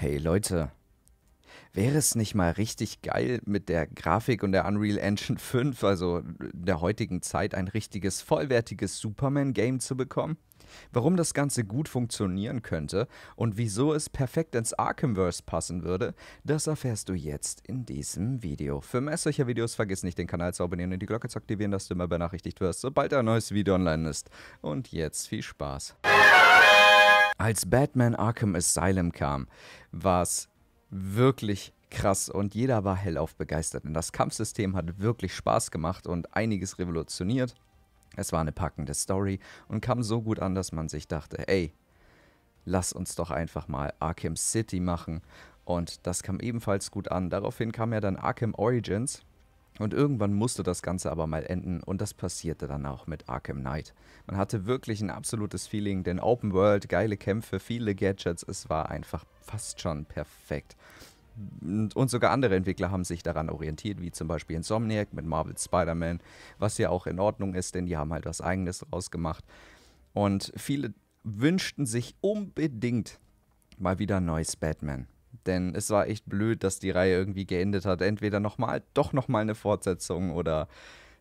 Hey Leute, wäre es nicht mal richtig geil, mit der Grafik und der Unreal Engine 5, also der heutigen Zeit, ein richtiges, vollwertiges Superman-Game zu bekommen? Warum das Ganze gut funktionieren könnte und wieso es perfekt ins Arkhamverse passen würde, das erfährst du jetzt in diesem Video. Für mehr solcher Videos vergiss nicht, den Kanal zu abonnieren und die Glocke zu aktivieren, dass du immer benachrichtigt wirst, sobald ein neues Video online ist. Und jetzt viel Spaß als Batman Arkham Asylum kam, war es wirklich krass und jeder war hellauf begeistert. Denn das Kampfsystem hat wirklich Spaß gemacht und einiges revolutioniert. Es war eine packende Story und kam so gut an, dass man sich dachte, ey, lass uns doch einfach mal Arkham City machen. Und das kam ebenfalls gut an. Daraufhin kam ja dann Arkham Origins, und irgendwann musste das Ganze aber mal enden und das passierte dann auch mit Arkham Knight. Man hatte wirklich ein absolutes Feeling, denn Open World, geile Kämpfe, viele Gadgets, es war einfach fast schon perfekt. Und sogar andere Entwickler haben sich daran orientiert, wie zum Beispiel Insomniac mit Marvel Spider-Man, was ja auch in Ordnung ist, denn die haben halt was eigenes draus gemacht. Und viele wünschten sich unbedingt mal wieder ein neues Batman. Denn es war echt blöd, dass die Reihe irgendwie geendet hat. Entweder nochmal, doch nochmal eine Fortsetzung oder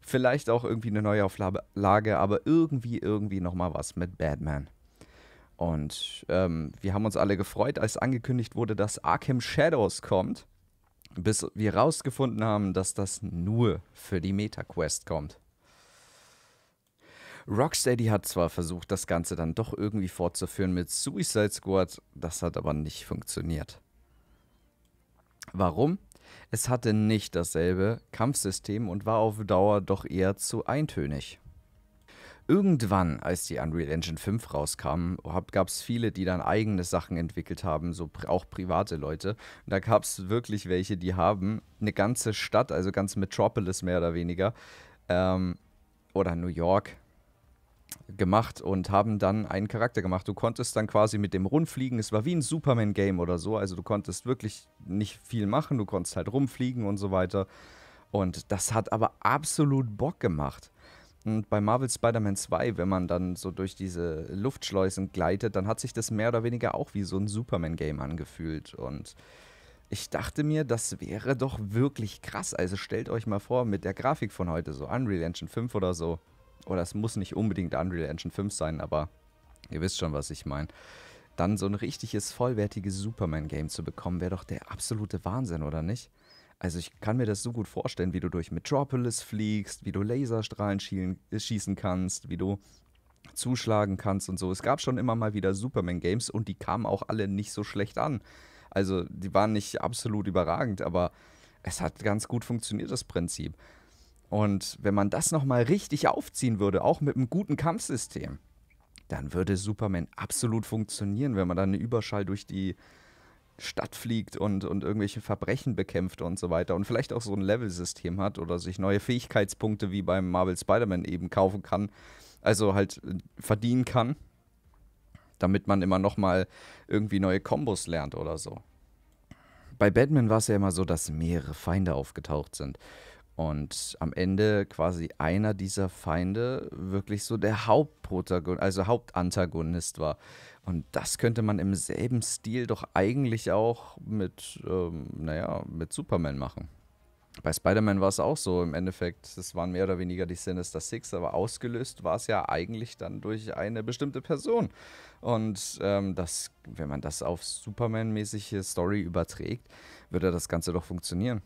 vielleicht auch irgendwie eine Neuauflage, aber irgendwie, irgendwie nochmal was mit Batman. Und ähm, wir haben uns alle gefreut, als angekündigt wurde, dass Arkham Shadows kommt, bis wir rausgefunden haben, dass das nur für die Meta-Quest kommt. Rocksteady hat zwar versucht, das Ganze dann doch irgendwie fortzuführen mit Suicide Squad, das hat aber nicht funktioniert. Warum? Es hatte nicht dasselbe Kampfsystem und war auf Dauer doch eher zu eintönig. Irgendwann, als die Unreal Engine 5 rauskam, gab es viele, die dann eigene Sachen entwickelt haben, so auch private Leute. Und da gab es wirklich welche, die haben eine ganze Stadt, also ganz Metropolis mehr oder weniger, ähm, oder New York, gemacht und haben dann einen Charakter gemacht. Du konntest dann quasi mit dem rumfliegen. Es war wie ein Superman-Game oder so. Also du konntest wirklich nicht viel machen. Du konntest halt rumfliegen und so weiter. Und das hat aber absolut Bock gemacht. Und bei Marvel Spider-Man 2, wenn man dann so durch diese Luftschleusen gleitet, dann hat sich das mehr oder weniger auch wie so ein Superman-Game angefühlt. Und ich dachte mir, das wäre doch wirklich krass. Also stellt euch mal vor, mit der Grafik von heute, so Unreal Engine 5 oder so, oder es muss nicht unbedingt Unreal Engine 5 sein, aber ihr wisst schon, was ich meine. Dann so ein richtiges, vollwertiges Superman-Game zu bekommen, wäre doch der absolute Wahnsinn, oder nicht? Also ich kann mir das so gut vorstellen, wie du durch Metropolis fliegst, wie du Laserstrahlen äh, schießen kannst, wie du zuschlagen kannst und so. Es gab schon immer mal wieder Superman-Games und die kamen auch alle nicht so schlecht an. Also die waren nicht absolut überragend, aber es hat ganz gut funktioniert, das Prinzip. Und wenn man das nochmal richtig aufziehen würde, auch mit einem guten Kampfsystem, dann würde Superman absolut funktionieren, wenn man dann eine Überschall durch die Stadt fliegt und, und irgendwelche Verbrechen bekämpft und so weiter und vielleicht auch so ein Level-System hat oder sich neue Fähigkeitspunkte wie beim Marvel Spider-Man eben kaufen kann, also halt äh, verdienen kann, damit man immer nochmal irgendwie neue Kombos lernt oder so. Bei Batman war es ja immer so, dass mehrere Feinde aufgetaucht sind. Und am Ende quasi einer dieser Feinde wirklich so der Hauptprotagonist, also Hauptantagonist war. Und das könnte man im selben Stil doch eigentlich auch mit, ähm, naja, mit Superman machen. Bei Spider-Man war es auch so im Endeffekt. Es waren mehr oder weniger die Sinister Six, aber ausgelöst war es ja eigentlich dann durch eine bestimmte Person. Und ähm, das, wenn man das auf Superman-mäßige Story überträgt, würde das Ganze doch funktionieren.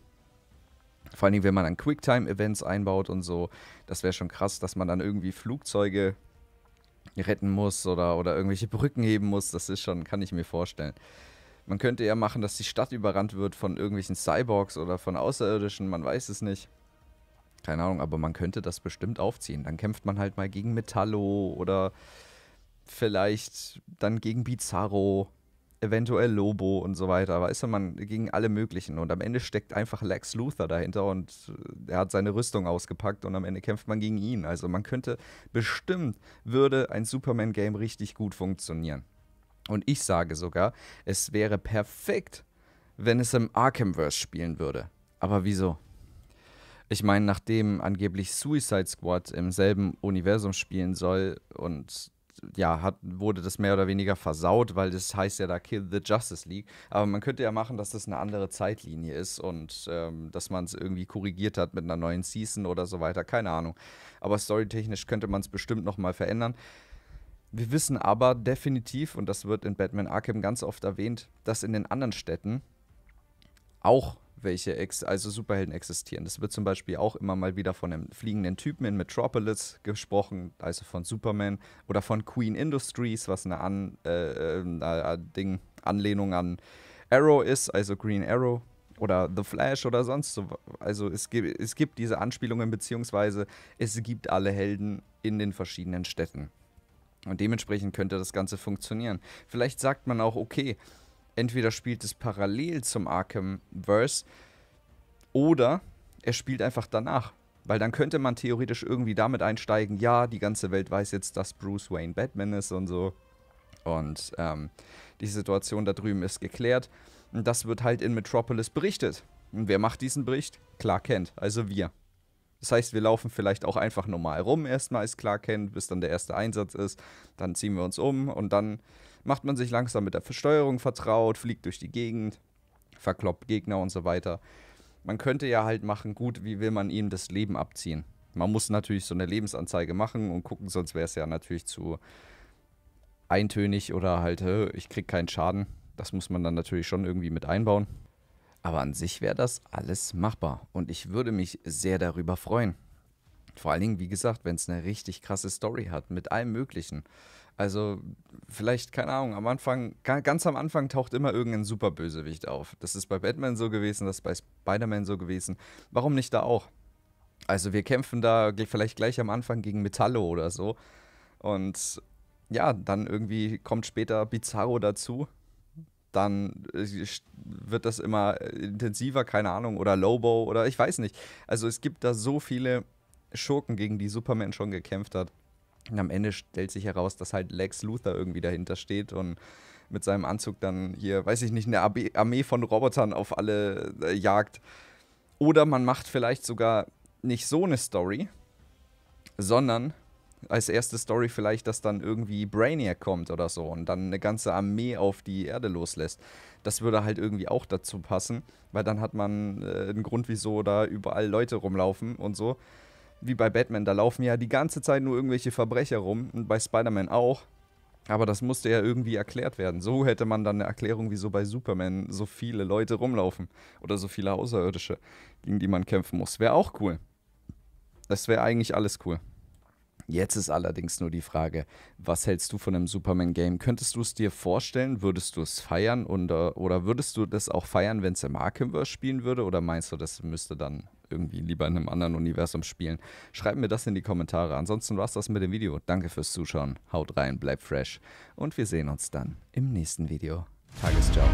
Vor allen Dingen, wenn man dann Quicktime-Events einbaut und so, das wäre schon krass, dass man dann irgendwie Flugzeuge retten muss oder, oder irgendwelche Brücken heben muss. Das ist schon, kann ich mir vorstellen. Man könnte ja machen, dass die Stadt überrannt wird von irgendwelchen Cyborgs oder von Außerirdischen, man weiß es nicht. Keine Ahnung, aber man könnte das bestimmt aufziehen. Dann kämpft man halt mal gegen Metallo oder vielleicht dann gegen Bizarro eventuell Lobo und so weiter. Weißt du, man gegen alle möglichen. Und am Ende steckt einfach Lex Luthor dahinter und äh, er hat seine Rüstung ausgepackt und am Ende kämpft man gegen ihn. Also man könnte bestimmt, würde ein Superman-Game richtig gut funktionieren. Und ich sage sogar, es wäre perfekt, wenn es im Arkhamverse spielen würde. Aber wieso? Ich meine, nachdem angeblich Suicide Squad im selben Universum spielen soll und ja, hat, wurde das mehr oder weniger versaut, weil das heißt ja da Kill the Justice League. Aber man könnte ja machen, dass das eine andere Zeitlinie ist und ähm, dass man es irgendwie korrigiert hat mit einer neuen Season oder so weiter. Keine Ahnung. Aber storytechnisch könnte man es bestimmt nochmal verändern. Wir wissen aber definitiv, und das wird in Batman Arkham ganz oft erwähnt, dass in den anderen Städten auch welche ex also Superhelden existieren. Es wird zum Beispiel auch immer mal wieder von einem fliegenden Typen in Metropolis gesprochen, also von Superman oder von Queen Industries, was eine, An äh, äh, Ding, Anlehnung an Arrow ist, also Green Arrow oder The Flash oder sonst so. Also es gibt, es gibt diese Anspielungen beziehungsweise es gibt alle Helden in den verschiedenen Städten. Und dementsprechend könnte das Ganze funktionieren. Vielleicht sagt man auch, okay, entweder spielt es parallel zum Arkham Verse oder er spielt einfach danach. Weil dann könnte man theoretisch irgendwie damit einsteigen, ja, die ganze Welt weiß jetzt, dass Bruce Wayne Batman ist und so. Und ähm, die Situation da drüben ist geklärt. Und das wird halt in Metropolis berichtet. Und wer macht diesen Bericht? Klar kennt, also wir. Das heißt, wir laufen vielleicht auch einfach normal rum, erstmal ist klar kennt, bis dann der erste Einsatz ist. Dann ziehen wir uns um und dann macht man sich langsam mit der Versteuerung vertraut, fliegt durch die Gegend, verkloppt Gegner und so weiter. Man könnte ja halt machen, gut, wie will man ihm das Leben abziehen? Man muss natürlich so eine Lebensanzeige machen und gucken, sonst wäre es ja natürlich zu eintönig oder halt, äh, ich krieg keinen Schaden. Das muss man dann natürlich schon irgendwie mit einbauen. Aber an sich wäre das alles machbar und ich würde mich sehr darüber freuen. Vor allen Dingen, wie gesagt, wenn es eine richtig krasse Story hat, mit allem Möglichen. Also, vielleicht, keine Ahnung, am Anfang, ganz am Anfang taucht immer irgendein Superbösewicht auf. Das ist bei Batman so gewesen, das ist bei Spider-Man so gewesen. Warum nicht da auch? Also, wir kämpfen da vielleicht gleich am Anfang gegen Metallo oder so. Und ja, dann irgendwie kommt später Bizarro dazu dann äh, wird das immer intensiver, keine Ahnung, oder Lobo oder ich weiß nicht. Also es gibt da so viele Schurken, gegen die Superman schon gekämpft hat. Und am Ende stellt sich heraus, dass halt Lex Luthor irgendwie dahinter steht und mit seinem Anzug dann hier, weiß ich nicht, eine Armee von Robotern auf alle äh, jagt. Oder man macht vielleicht sogar nicht so eine Story, sondern als erste Story vielleicht, dass dann irgendwie Brainiac kommt oder so und dann eine ganze Armee auf die Erde loslässt. Das würde halt irgendwie auch dazu passen, weil dann hat man äh, einen Grund, wieso da überall Leute rumlaufen und so. Wie bei Batman, da laufen ja die ganze Zeit nur irgendwelche Verbrecher rum und bei Spider-Man auch. Aber das musste ja irgendwie erklärt werden. So hätte man dann eine Erklärung, wieso bei Superman so viele Leute rumlaufen oder so viele Außerirdische, gegen die man kämpfen muss. Wäre auch cool. Das wäre eigentlich alles cool. Jetzt ist allerdings nur die Frage, was hältst du von einem Superman-Game? Könntest du es dir vorstellen? Würdest du es feiern? Und, äh, oder würdest du das auch feiern, wenn es im Arkhamverse spielen würde? Oder meinst du, das müsste dann irgendwie lieber in einem anderen Universum spielen? Schreib mir das in die Kommentare. Ansonsten war es das mit dem Video. Danke fürs Zuschauen. Haut rein, bleibt fresh. Und wir sehen uns dann im nächsten Video. Tagesciao.